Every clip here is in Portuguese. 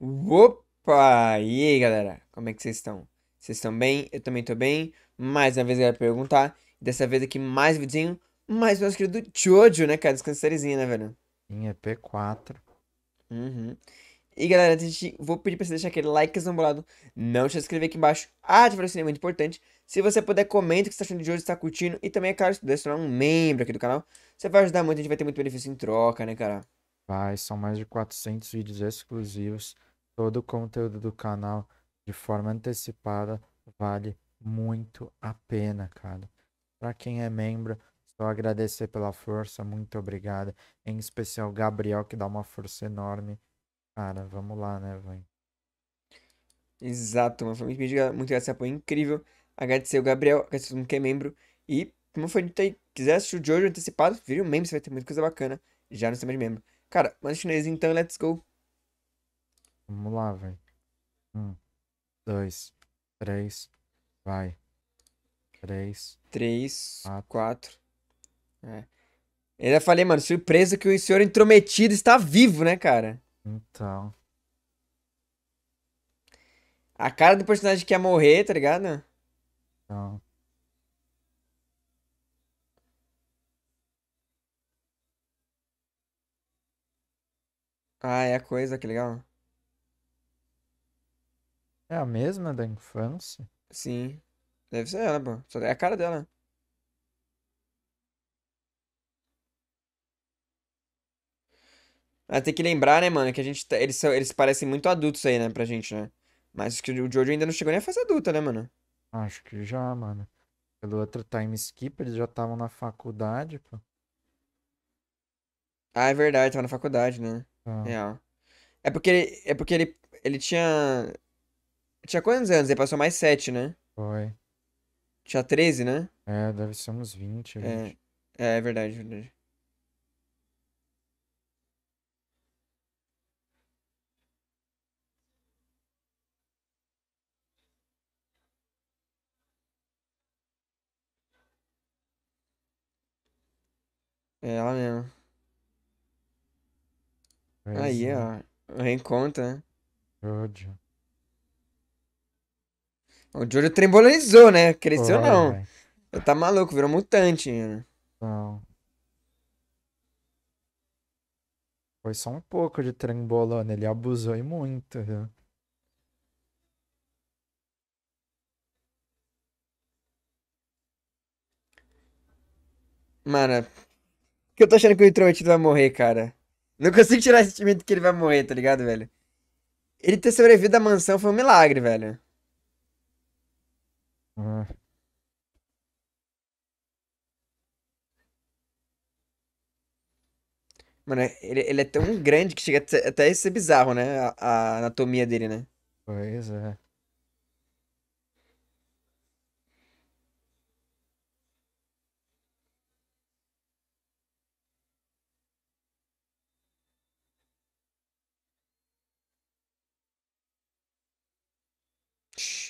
Opa! E aí, galera? Como é que vocês estão? Vocês estão bem? Eu também tô bem. Mais uma vez, ia perguntar. Dessa vez aqui, mais um videozinho. Mais um nosso querido Jojo, né, cara? Descansarizinho, né, velho? Em ep 4 Uhum. E, galera, antes de... vou pedir pra você deixar aquele like zambolado. Não se inscrever aqui embaixo. Ah, de sininho, é muito importante. Se você puder, comenta o que você tá achando de hoje, se tá curtindo. E também, é claro, se puder se tornar um membro aqui do canal. Você vai ajudar muito, a gente vai ter muito benefício em troca, né, cara? Vai, são mais de 400 vídeos exclusivos Todo o conteúdo do canal de forma antecipada vale muito a pena, cara. Para quem é membro, só agradecer pela força, muito obrigado. Em especial Gabriel, que dá uma força enorme. Cara, vamos lá, né, velho? Exato, mano. muito, muito obrigado esse apoio incrível. Agradecer o Gabriel, agradecer todo mundo que é membro. E, como foi dito aí, quiser assistir o Jojo antecipado, vire um membro, você vai ter muita coisa bacana já no sistema de membro. Cara, mas chinês, então, let's go. Vamos lá, velho. Um, dois, três, vai. Três. Três, quatro. quatro. É. Eu já falei, mano, surpresa que o senhor intrometido está vivo, né, cara? Então. A cara do personagem que ia morrer, tá ligado? Então. Ah, é a coisa, que legal. É a mesma da infância? Sim. Deve ser ela, pô. Só é a cara dela. Né? tem que lembrar, né, mano, que a gente tá, eles, são, eles parecem muito adultos aí, né, pra gente, né? Mas que o Jojo ainda não chegou nem a fase adulta, né, mano? Acho que já, mano. Pelo outro time skip, eles já estavam na faculdade, pô. Ah, é verdade, tava na faculdade, né? Ah. Real. É porque ele, é porque ele, ele tinha tinha quantos anos? Ele passou mais 7, né? Foi. Tinha 13, né? É, deve ser uns 20, 20. É, é, é verdade, verdade. É ela mesmo. Pois Aí, é. ó. Reencontra, né? Ódio. O Jojo trembolizou, né? Cresceu Ué, não. Véio. Tá maluco, virou mutante. Né? Não. Foi só um pouco de trembolando, ele abusou e muito, viu? Mano, que eu tô achando que o introvertido vai morrer, cara. Não consigo tirar esse sentimento que ele vai morrer, tá ligado, velho? Ele ter sobrevivido à mansão foi um milagre, velho. Mano, ele, ele é tão grande que chega até a ser bizarro, né? A, a anatomia dele, né? Pois é.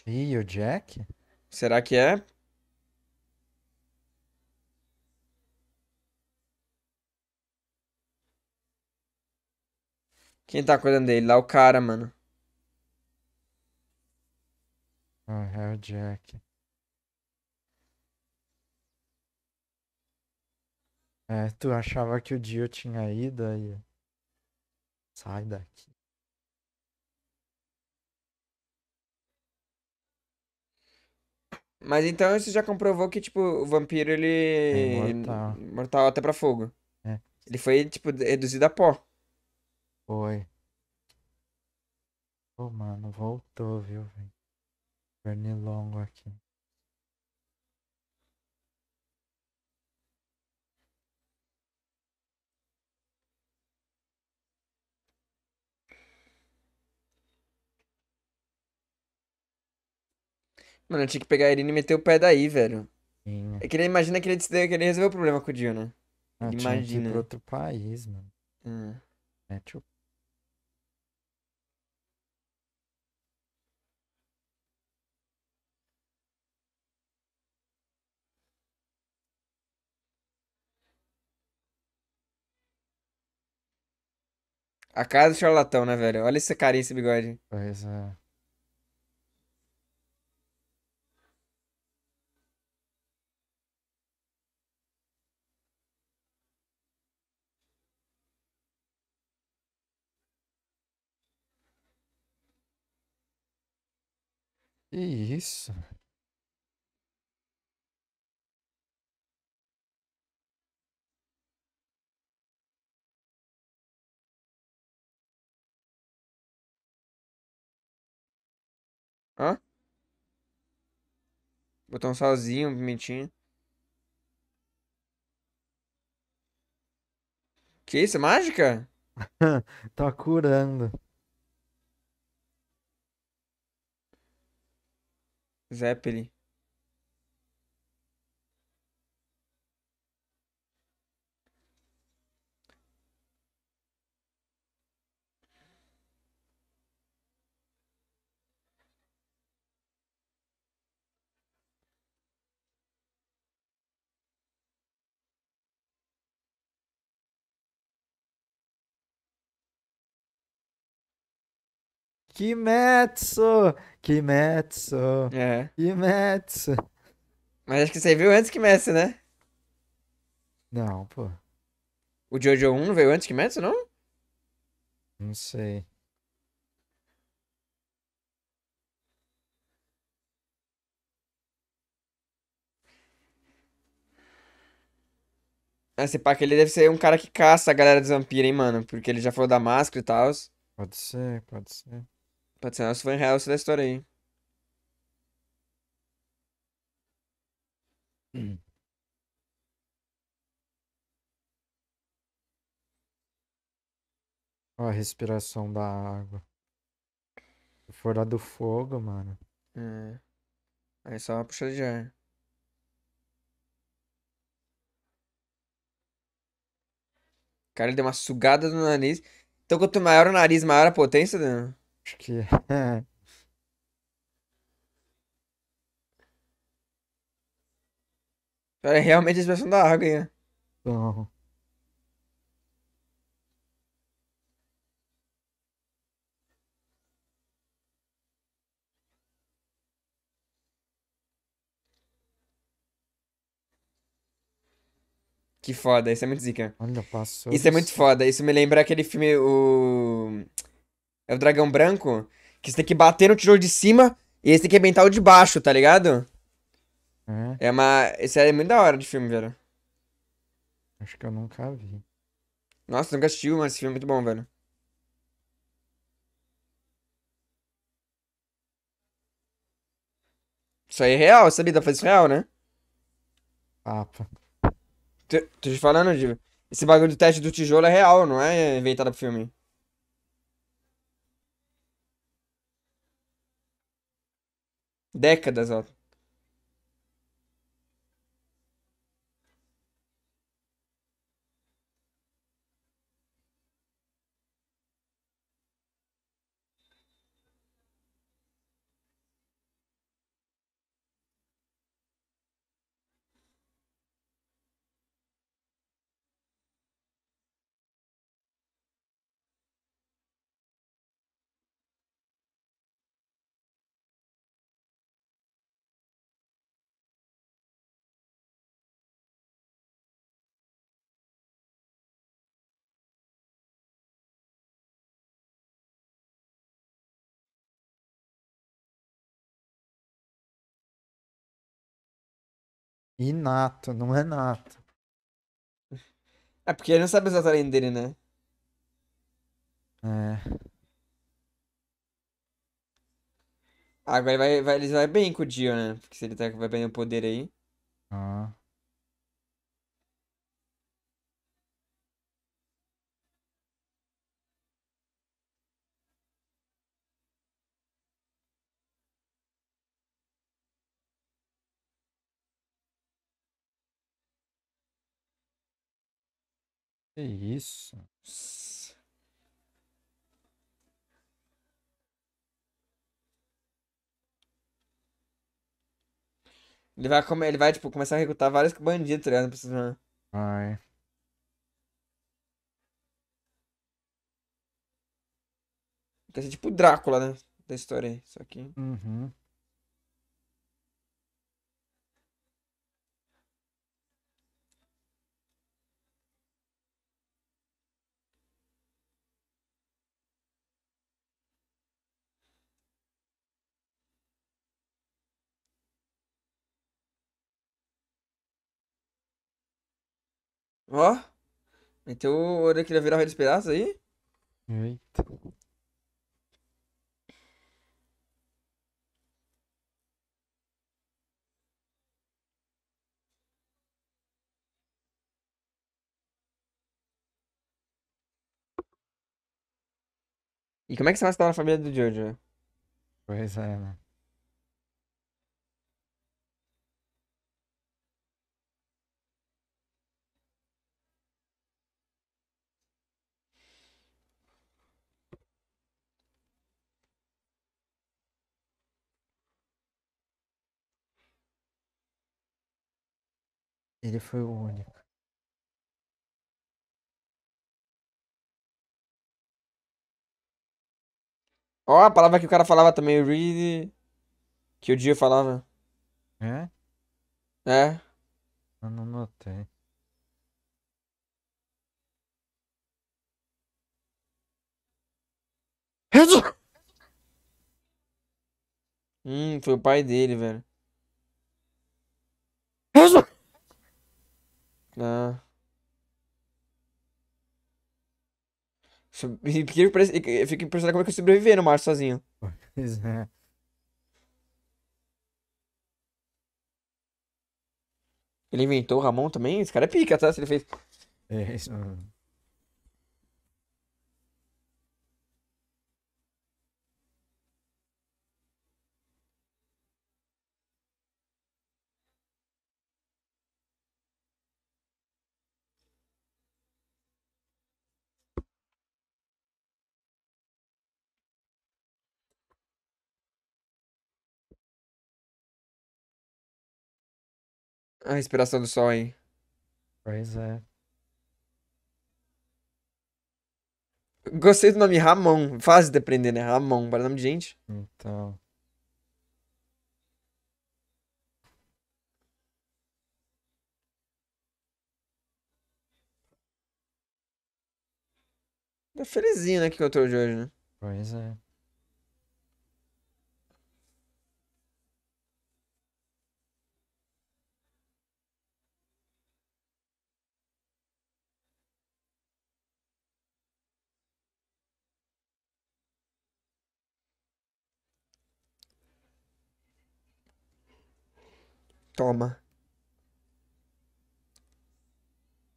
e o Jack? Será que é? Quem tá cuidando dele? Lá o cara, mano. oh, é o Jack. É, tu achava que o Dio tinha ido aí. Sai daqui. Mas então isso já comprovou que, tipo, o vampiro, ele... É Mortal até pra fogo. É. Ele foi, tipo, reduzido a pó. Foi. Pô, oh, mano, voltou, viu, velho? Pernilongo aqui. Mano, eu tinha que pegar a Irina e meter o pé daí, velho. Sim. Né? É que ele imagina que ele, que ele resolveu o problema com o Dio, né? Ah, imagina. Tinha que ir pra outro país, mano. Hum. Mete o A casa do é charlatão, né, velho? Olha esse carinha, esse bigode. Pois é. Que isso? Hã? Botão sozinho, pimentinho. Que isso, é mágica? tá curando. Zeppelin Kimetsu! Kimetsu! É. Kimetsu! Mas acho que você viu antes que Kimetsu, né? Não, pô. O Jojo 1 veio antes que Kimetsu, não? Não sei. Ah, esse pack que ele deve ser um cara que caça a galera dos vampiros, hein, mano? Porque ele já falou da máscara e tal. Pode ser, pode ser. Pode ser nosso Van Helsing da história aí. Ó, a respiração da água. fora do fogo, mano. É. Aí só uma puxada de ar. Cara, ele deu uma sugada no nariz. Então, quanto maior o nariz, maior a potência, Dan? Acho que é. Cara, é realmente a expressão da água, hein? Né? Então. Que foda, isso é muito zica. Olha, passou. Isso é muito foda. Isso me lembra aquele filme, o. É o dragão branco? Que você tem que bater no tijolo de cima e esse tem que arrebentar o de baixo, tá ligado? Hum. É uma. Esse é muito da hora de filme, velho. Acho que eu nunca vi. Nossa, nunca assistiu, mas esse filme é muito bom, velho. Isso aí é real, sabia? Dá pra fazer isso real, né? Ah, Papa. Tô, tô te falando, Diva. Esse bagulho do teste do tijolo é real, não é inventado pro filme. décadas, ó. Inato, não é nato. É porque ele não sabe usar o talento dele, né? É. Agora ele vai, vai, ele vai bem com o Dio, né? Porque se ele tá, vai bem o poder aí. Ah. Que isso? Ele vai, comer, ele vai tipo, começar a recrutar vários bandidos, tá ligado? Precisa... Vai. Vai ser tipo Drácula, né? Da história aí, isso aqui. Uhum. Ó. Meteu o olho que ele ia virar o Rei dos aí. Eita. E como é que você vai se dar na família do Jojo? Pois é, mano. Né? Ele foi o único. Ó, oh, a palavra que o cara falava também, read. Que o dia falava. É? É. Eu não notei. Hum, foi o pai dele, velho. Ah. É eu fico impressionado como é que eu sobrevivi no mar sozinho. Pois é. Ele inventou o Ramon também? Esse cara é pica, tá? Se ele fez. É, isso. A respiração do sol, hein? Pois é. Gostei do nome Ramon. Fácil de aprender, né? Ramon. Para nome de gente. Então. Tá felizinho, né? Que eu tô de hoje, né? Pois é. Toma.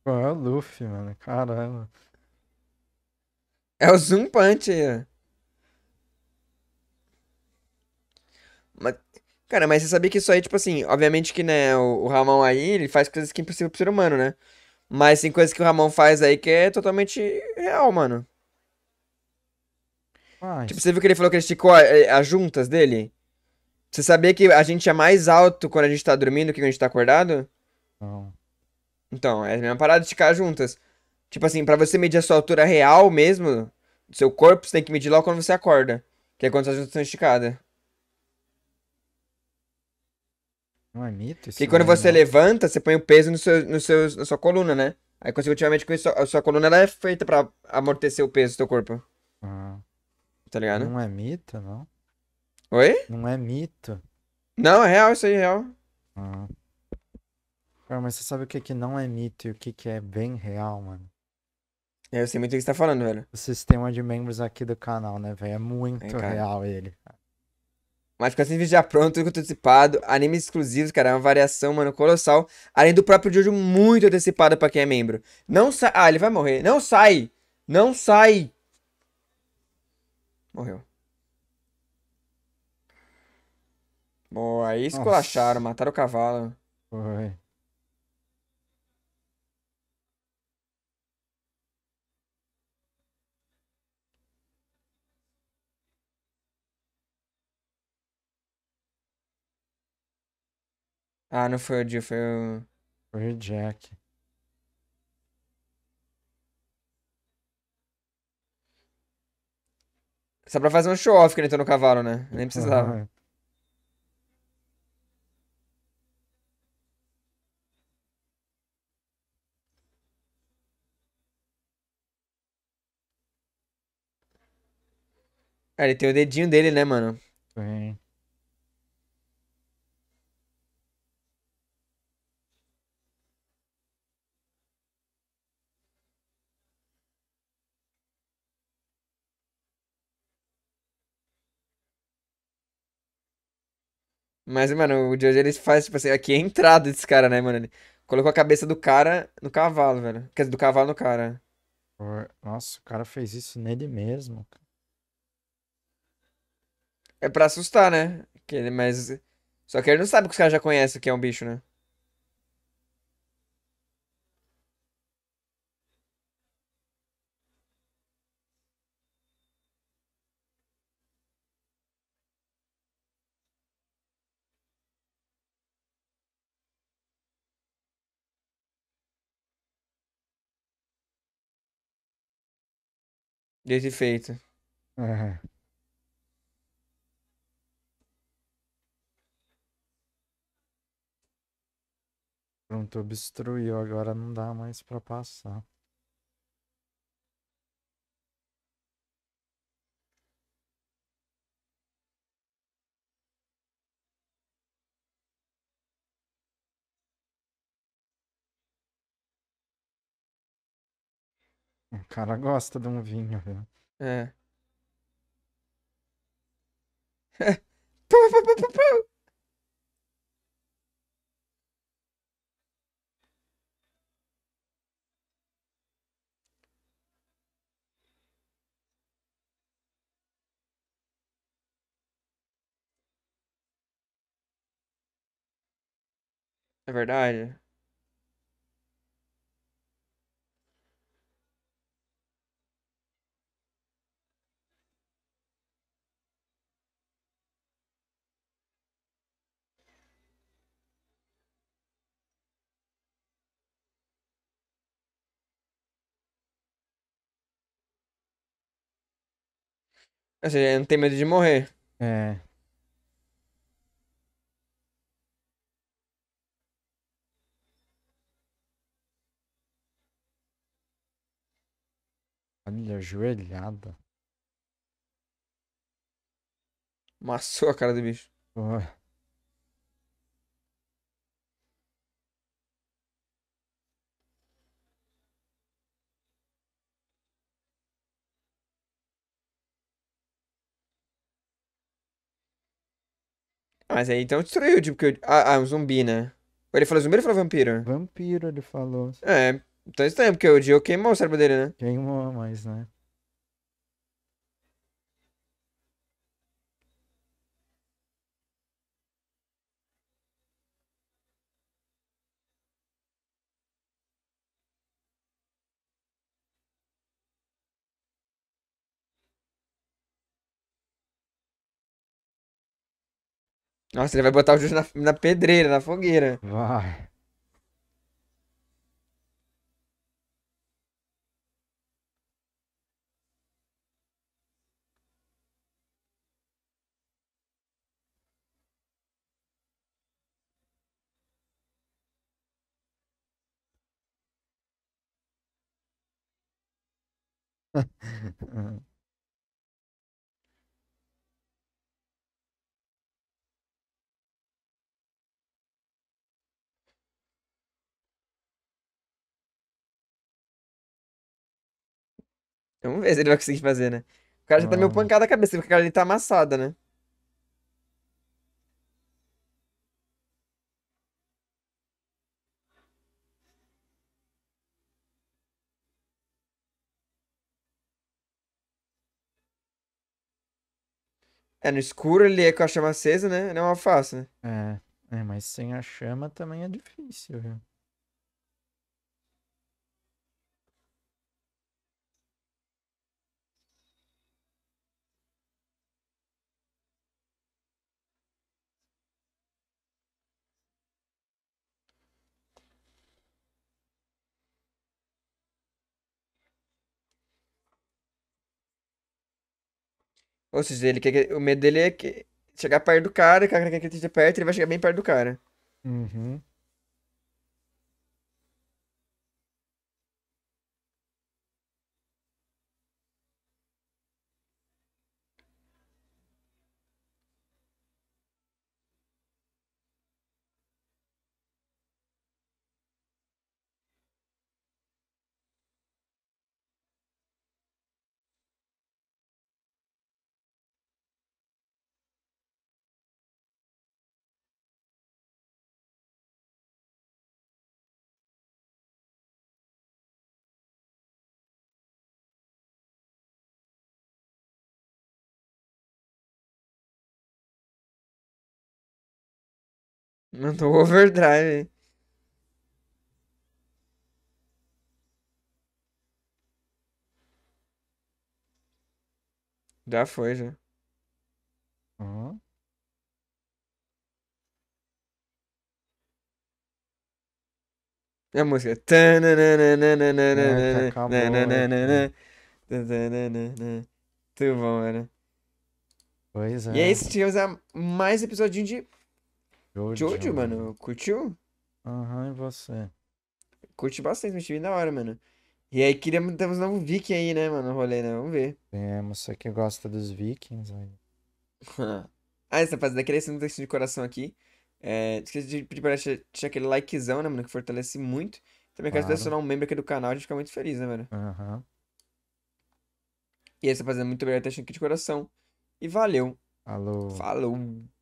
Pô, é o Luffy, mano. Caramba. É o Zoom Punch aí, Mas, cara, mas você sabia que isso aí, tipo assim, obviamente que, né, o, o Ramon aí, ele faz coisas que é impossível pro ser humano, né? Mas tem coisas que o Ramon faz aí que é totalmente real, mano. Mas... Tipo, você viu que ele falou que ele esticou as juntas dele? Você sabia que a gente é mais alto quando a gente tá dormindo que quando a gente tá acordado? Não. Então, é a mesma parada de ficar juntas. Tipo assim, para você medir a sua altura real mesmo, do seu corpo, você tem que medir logo quando você acorda. Que é quando as juntas estão esticadas. Não é mito isso? E quando é você levanta, você põe o peso no seu, no seu, na sua coluna, né? Aí, consecutivamente, com isso, a sua coluna ela é feita para amortecer o peso do seu corpo. Ah. Tá ligado? Não é mito, não? Oi? Não é mito. Não, é real, isso aí é real. Ah. mas você sabe o que, é que não é mito e o que, que é bem real, mano? É, eu sei muito o que você tá falando, velho. O sistema de membros aqui do canal, né, velho? É muito é, real ele. Mas fica sem vídeo já pronto, tudo antecipado, animes exclusivos, cara, é uma variação, mano, colossal. Além do próprio Jojo muito antecipado pra quem é membro. Não sai... Ah, ele vai morrer. Não sai! Não sai! Morreu. Boa, aí esculacharam, mataram o cavalo. Foi. Ah, não foi o Jill, foi o. Foi o Jack. Só pra fazer um show-off que ele entrou no cavalo, né? Nem precisava. Ah, ele tem o dedinho dele, né, mano? Tem. Mas, mano, o Jojo ele faz, tipo assim, aqui é a entrada desse cara, né, mano? Ele colocou a cabeça do cara no cavalo, velho. Quer dizer, do cavalo no cara. Nossa, o cara fez isso nele mesmo. cara. É pra assustar, né? Que ele, mas. Só que ele não sabe que os caras já conhecem que é um bicho, né? e feito. Uhum. Pronto, obstruiu. Agora não dá mais para passar. O cara gosta de um vinho, viu? Né? É. É verdade? Ou seja, ele não tem medo de morrer. É. Olha, ajoelhada. massou a cara do bicho. Ah, mas aí então destruiu, tipo, que eu... ah, ah, um zumbi, né? Ou ele falou zumbi ou ele falou vampiro? Vampiro, ele falou. É, então estranho, porque o Dio queimou o cérebro dele, né? Queimou, mas, né? Nossa, ele vai botar o Júlio na, na pedreira, na fogueira. Vai. Vamos ver se ele vai conseguir fazer, né? O cara já tá meio pancado a cabeça, porque a cara dele tá amassada, né? É, no escuro ele é com a chama acesa, né? Não é uma alface, né? É, é, mas sem a chama também é difícil, viu? Ou seja, ele quer que... o medo dele é que chegar perto do cara, o cara quer que ele esteja perto, ele vai chegar bem perto do cara. Uhum. Mandou overdrive. Já foi, já. Uhum. E a música. É, acabou, Muito bom, né Pois é. E esse tivemos mais episódio de Jojo, Jojo mano, curtiu? Aham, uhum, e você? Curti bastante, me tive da hora, mano. E aí queríamos, temos um novo viking aí, né, mano, rolê, né? Vamos ver. Temos, você que gosta dos vikings aí. ah, essa fase queria é ser um texto de coração aqui. É, esqueci de pedir pra deixar, aquele likezão, né, mano, que fortalece muito. Também claro. quero adicionar um membro aqui do canal, a gente fica muito feliz, né, mano? Aham. Uhum. E aí, rapaziada, é muito obrigado por aqui de coração. E valeu. Alô. Falou. Falou.